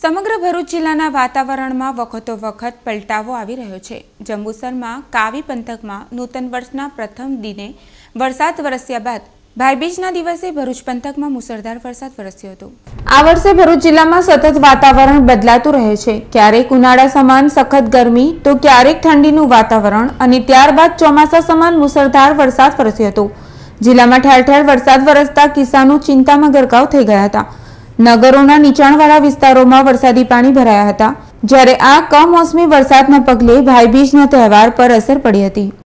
સમગ્ર ભરૂચ જિલ્લાના વાતાવરણમાં વખતો વખત પલટાવો આવી રહ્યો છે જંબુસરમાં કાવી પંથકમાં નૂતન વર્ષના પ્રથમ દિને વરસાદ વરસ્યા બાદ ભાઈબીજના દિવસે ભરૂચ પંથકમાં મુસળધાર વરસાદ વરસ્યો હતો આ વર્ષે ભરૂચ જિલ્લામાં સતત વાતાવરણ બદલાતું રહે છે ક્યારેક ઉનાળા સમાન સખત ગરમી તો ક્યારેક ઠંડીનું વાતાવરણ અને ત્યારબાદ ચોમાસા સમાન મુસળધાર વરસાદ વરસ્યો હતો જિલ્લામાં ઠેર ઠેર વરસાદ વરસતા કિસાનો ચિંતામાં ગરકાવ થઈ ગયા હતા નગરોના નીચાણવાળા વિસ્તારોમાં વરસાદી પાણી ભરાયા હતા જ્યારે આ કમોસમી વરસાદના પગલે ભાઈબીજના તહેવાર પર અસર પડી હતી